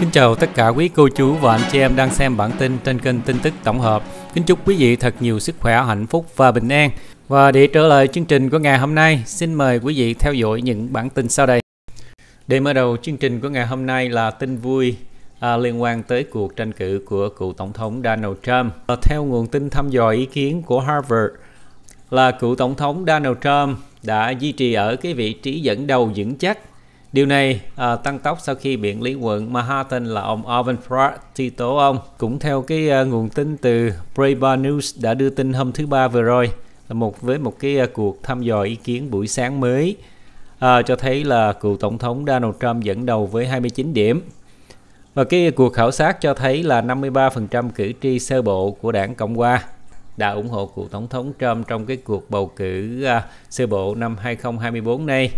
Kính chào tất cả quý cô chú và anh chị em đang xem bản tin trên kênh tin tức tổng hợp. Kính chúc quý vị thật nhiều sức khỏe, hạnh phúc và bình an. Và để trở lại chương trình của ngày hôm nay, xin mời quý vị theo dõi những bản tin sau đây. Để mở đầu chương trình của ngày hôm nay là tin vui à, liên quan tới cuộc tranh cử của cựu tổng thống Donald Trump. À, theo nguồn tin thăm dò ý kiến của Harvard, là cựu tổng thống Donald Trump đã duy trì ở cái vị trí dẫn đầu vững chắc Điều này à, tăng tốc sau khi biện lý quận Manhattan là ông Alvin Bragg thi tố ông. Cũng theo cái à, nguồn tin từ Breitbart News đã đưa tin hôm thứ ba vừa rồi là một với một cái à, cuộc thăm dò ý kiến buổi sáng mới à, cho thấy là cựu tổng thống Donald Trump dẫn đầu với 29 điểm. Và cái cuộc khảo sát cho thấy là 53% cử tri sơ bộ của đảng Cộng hòa đã ủng hộ cựu tổng thống Trump trong cái cuộc bầu cử à, sơ bộ năm 2024 này.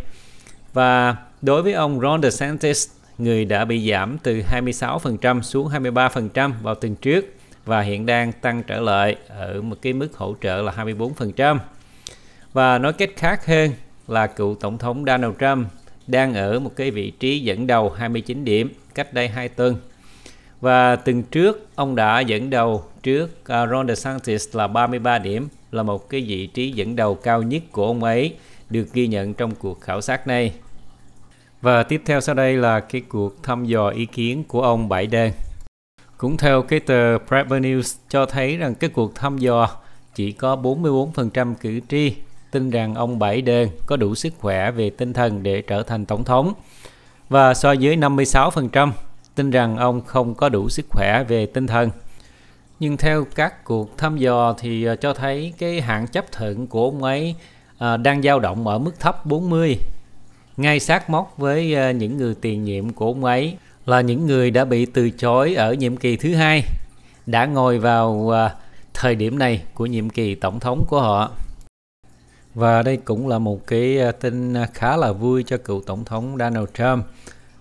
Và Đối với ông Ron DeSantis, người đã bị giảm từ 26% xuống 23% vào tuần trước và hiện đang tăng trở lại ở một cái mức hỗ trợ là 24%. Và nói cách khác hơn là cựu tổng thống Donald Trump đang ở một cái vị trí dẫn đầu 29 điểm cách đây 2 tuần. Và tuần trước ông đã dẫn đầu trước à, Ron DeSantis là 33 điểm là một cái vị trí dẫn đầu cao nhất của ông ấy được ghi nhận trong cuộc khảo sát này. Và tiếp theo sau đây là cái cuộc thăm dò ý kiến của ông Bảy Đen. Cũng theo cái tờ Prepper News cho thấy rằng cái cuộc thăm dò chỉ có 44% cử tri tin rằng ông Bảy Đen có đủ sức khỏe về tinh thần để trở thành tổng thống và so với 56% tin rằng ông không có đủ sức khỏe về tinh thần. Nhưng theo các cuộc thăm dò thì ờ, cho thấy cái hạn chấp thuận của ông ấy ờ, đang dao động ở mức thấp 40 ngay sát móc với ờ, những người tiền nhiệm của ông ấy là những người đã bị từ chối ở nhiệm kỳ thứ hai đã ngồi vào ờ, thời điểm này của nhiệm kỳ tổng thống của họ và đây cũng là một cái ờ, tin khá là vui cho cựu tổng thống Donald Trump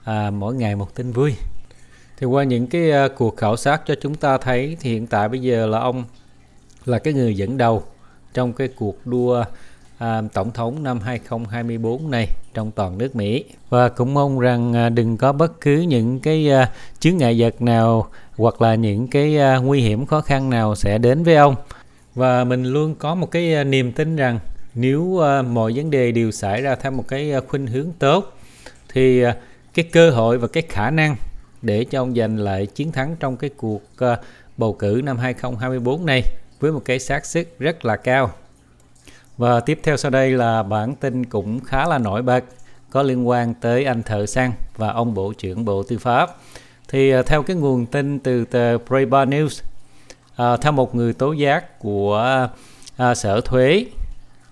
à, mỗi ngày một tin vui thì qua những cái cuộc khảo sát cho chúng ta thấy thì hiện tại bây giờ là ông là cái người dẫn đầu trong cái cuộc đua À, tổng thống năm 2024 này trong toàn nước Mỹ và cũng mong rằng à, đừng có bất cứ những cái à, chướng ngại vật nào hoặc là những cái à, nguy hiểm khó khăn nào sẽ đến với ông và mình luôn có một cái niềm tin rằng nếu mọi vấn đề đều xảy ra theo một cái à, khuynh hướng tốt thì cái cơ hội và cái khả năng để cho ông giành lại chiến thắng trong cái cuộc bầu cử năm 2024 này với một cái xác suất rất là cao và tiếp theo sau đây là bản tin cũng khá là nổi bật có liên quan tới anh Thợ Sang và ông Bộ trưởng Bộ Tư pháp. Thì à, theo cái nguồn tin từ tờ Breitbart News, à, theo một người tố giác của à, Sở Thuế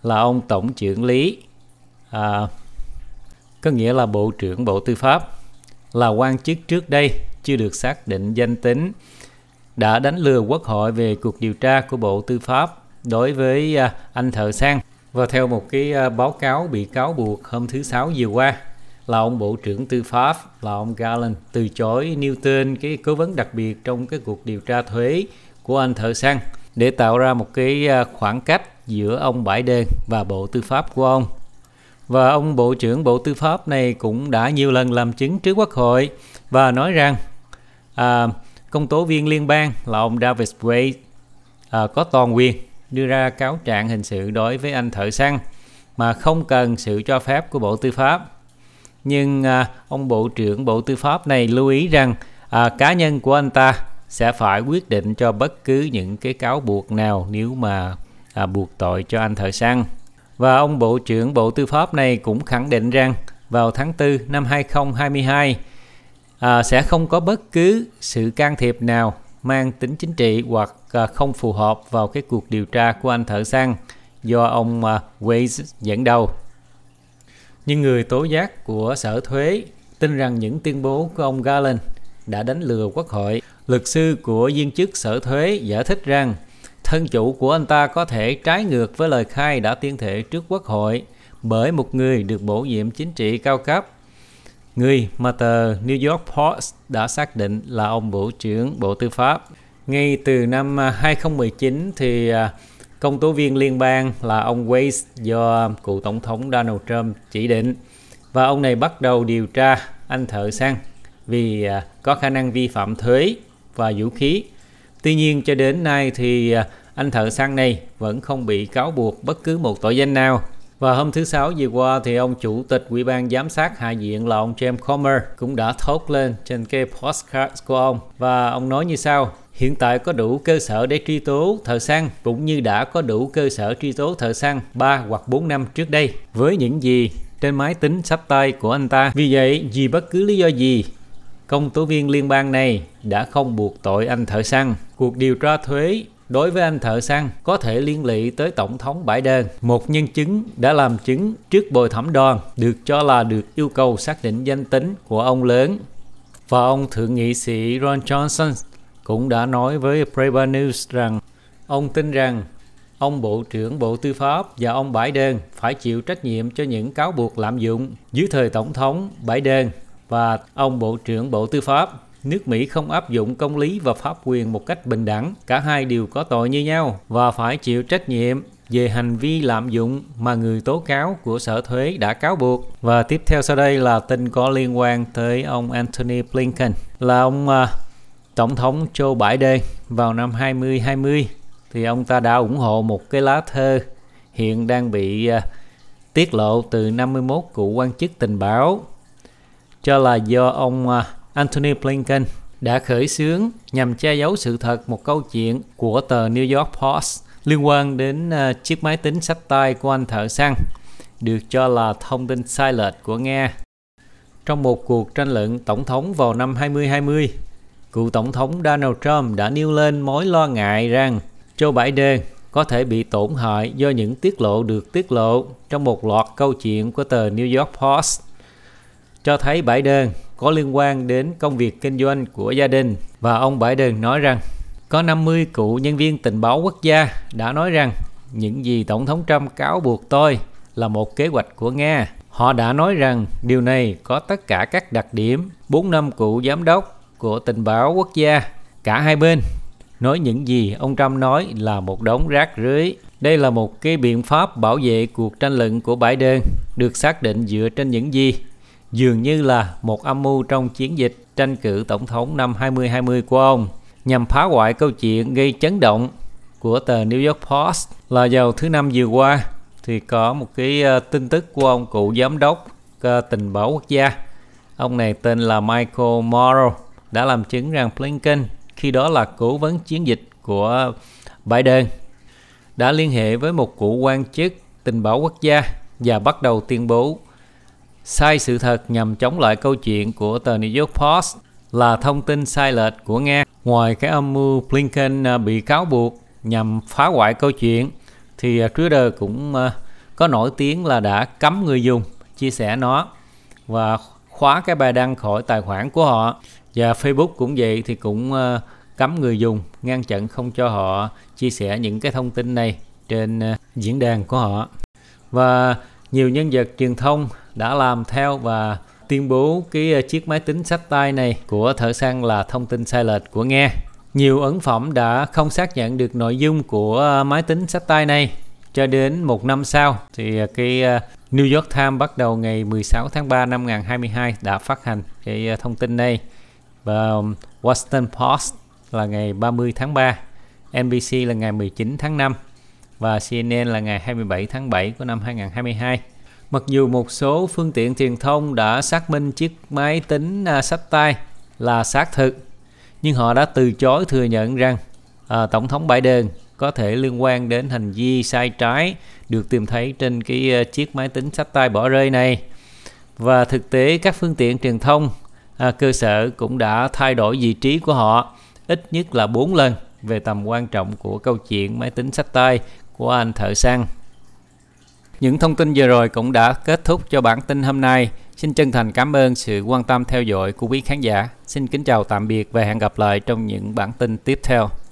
là ông Tổng trưởng lý, à, có nghĩa là Bộ trưởng Bộ Tư pháp, là quan chức trước đây chưa được xác định danh tính, đã đánh lừa quốc hội về cuộc điều tra của Bộ Tư pháp đối với à, anh thợ sang và theo một cái à, báo cáo bị cáo buộc hôm thứ sáu vừa qua là ông Bộ trưởng Tư pháp là ông Garland từ chối nêu tên cái cố vấn đặc biệt trong cái cuộc điều tra thuế của anh thợ sang để tạo ra một cái à, khoảng cách giữa ông Biden và Bộ Tư pháp của ông. Và ông Bộ trưởng Bộ Tư pháp này cũng đã nhiều lần làm chứng trước Quốc hội và nói rằng à, công tố viên liên bang là ông David Wade à, có toàn quyền đưa ra cáo trạng hình sự đối với anh thợ săn mà không cần sự cho phép của Bộ Tư pháp. Nhưng à, ông Bộ trưởng Bộ Tư pháp này lưu ý rằng à, cá nhân của anh ta sẽ phải quyết định cho bất cứ những cái cáo buộc nào nếu mà à, buộc tội cho anh thợ săn. Và ông Bộ trưởng Bộ Tư pháp này cũng khẳng định rằng vào tháng 4 năm 2022 à, sẽ không có bất cứ sự can thiệp nào mang tính chính trị hoặc à, không phù hợp vào cái cuộc điều tra của anh thợ săn do ông à, Waze dẫn đầu. Nhưng người tố giác của Sở Thuế tin rằng những tuyên bố của ông Garland đã đánh lừa quốc hội. Luật sư của viên chức Sở Thuế giải thích rằng thân chủ của anh ta có thể trái ngược với lời khai đã tiên thể trước quốc hội bởi một người được bổ nhiệm chính trị cao cấp người mà tờ New York Post đã xác định là ông Bộ trưởng Bộ Tư pháp. Ngay từ năm 2019 à, thì à, công tố viên liên bang là ông Wade do cựu tổng thống Donald Trump chỉ định và ông này bắt đầu điều tra anh thợ săn vì à, có khả năng vi phạm thuế và vũ khí. Tuy nhiên cho đến nay thì anh thợ săn này vẫn không bị cáo buộc bất cứ một tội danh nào và hôm thứ Sáu vừa qua thì ông chủ tịch Ủy ban giám sát Hạ viện là ông James Comer cũng đã thốt lên trên cái postcard của ông và ông nói như sau hiện tại có đủ cơ sở để truy tố thợ săn cũng như đã có đủ cơ sở truy tố thợ săn 3 hoặc 4 năm trước đây với những gì trên máy tính sách tay của anh ta. Vì vậy, vì bất cứ lý do gì, công tố viên liên bang này đã không buộc tội anh thợ săn. Cuộc điều tra thuế đối với anh thợ săn có thể liên lụy tới Tổng thống Biden. Một nhân chứng đã làm chứng trước bồi thẩm đoàn được cho là được yêu cầu xác định danh tính của ông lớn. Và ông Thượng nghị sĩ Ron Johnson cũng đã nói với Breitbart News rằng ông tin rằng ông Bộ trưởng Bộ Tư pháp và ông Biden phải chịu trách nhiệm cho những cáo buộc lạm dụng dưới thời Tổng thống Biden và ông Bộ trưởng Bộ Tư pháp nước Mỹ không áp dụng công lý và pháp quyền một cách bình đẳng, cả hai đều có tội như nhau và phải chịu trách nhiệm về hành vi lạm dụng mà người tố cáo của sở thuế đã cáo buộc. Và tiếp theo sau đây là tin có liên quan tới ông Anthony Blinken là ông uh, Tổng thống Joe Biden vào năm 2020 thì ông ta đã ủng hộ một cái lá thơ hiện đang bị uh, tiết lộ từ 51 cựu quan chức tình báo cho là do ông uh, Anthony Blinken đã khởi xướng nhằm che giấu sự thật một câu chuyện của tờ New York Post liên quan đến ờ, chiếc máy tính sách tay của anh thợ săn, được cho là thông tin sai lệch của Nga. Trong một cuộc tranh luận tổng thống vào năm 2020, cựu tổng thống Donald Trump đã nêu lên mối lo ngại rằng Joe Biden có thể bị tổn hại do những tiết lộ được tiết lộ trong một loạt câu chuyện của tờ New York Post cho thấy Biden có liên quan đến công việc kinh doanh của gia đình và ông Biden nói rằng có 50 cựu nhân viên tình báo quốc gia đã nói rằng những gì Tổng thống Trump cáo buộc tôi là một kế hoạch của Nga. Họ đã nói rằng điều này có tất cả các đặc điểm 4 năm cựu giám đốc của tình báo quốc gia cả hai bên nói những gì ông Trump nói là một đống rác rưới. Đây là một cái biện pháp bảo vệ cuộc tranh luận của Biden được xác định dựa trên những gì dường như là một âm mưu trong chiến dịch tranh cử tổng thống năm 2020 của ông nhằm phá hoại câu chuyện gây chấn động của tờ New York Post là vào thứ năm vừa qua thì có một cái ờ, tin tức của ông cựu giám đốc ờ, tình báo quốc gia ông này tên là Michael Morrow đã làm chứng rằng Blinken khi đó là cố vấn chiến dịch của Biden đã liên hệ với một cựu quan chức tình báo quốc gia và bắt đầu tuyên bố sai sự thật nhằm chống lại câu chuyện của tờ New York Post là thông tin sai lệch của Nga. Ngoài cái âm mưu Blinken à, bị cáo buộc nhằm phá hoại câu chuyện, thì à, Twitter cũng à, có nổi tiếng là đã cấm người dùng chia sẻ nó và khóa cái bài đăng khỏi tài khoản của họ. Và Facebook cũng vậy thì cũng cấm người dùng ngăn chặn không cho họ chia sẻ những cái thông tin này trên diễn đàn của họ. Và nhiều nhân vật truyền thông đã làm theo và tuyên bố cái ờ, chiếc máy tính sách tay này của thợ săn là thông tin sai lệch của nghe Nhiều ấn phẩm đã không xác nhận được nội dung của ờ, máy tính sách tay này cho đến một năm sau thì ờ, cái New York Times bắt đầu ngày 16 tháng 3 năm 2022 đã phát hành cái thông tin này và Washington Post là ngày 30 tháng 3, NBC là ngày 19 tháng 5 và CNN là ngày 27 tháng 7 của năm 2022. Mặc dù một số phương tiện truyền thông đã xác minh chiếc máy tính à, sách tay là xác thực, nhưng họ đã từ chối thừa nhận rằng à, Tổng thống Biden có thể liên quan đến hành vi sai trái được tìm thấy trên cái à, chiếc máy tính sách tay bỏ rơi này. Và thực tế các phương tiện truyền thông à, cơ sở cũng đã thay đổi vị trí của họ ít nhất là 4 lần về tầm quan trọng của câu chuyện máy tính sách tay của anh thợ săn những thông tin vừa rồi cũng đã kết thúc cho bản tin hôm nay. Xin chân thành cảm ơn sự quan tâm theo dõi của quý khán giả. Xin kính chào tạm biệt và hẹn gặp lại trong những bản tin tiếp theo.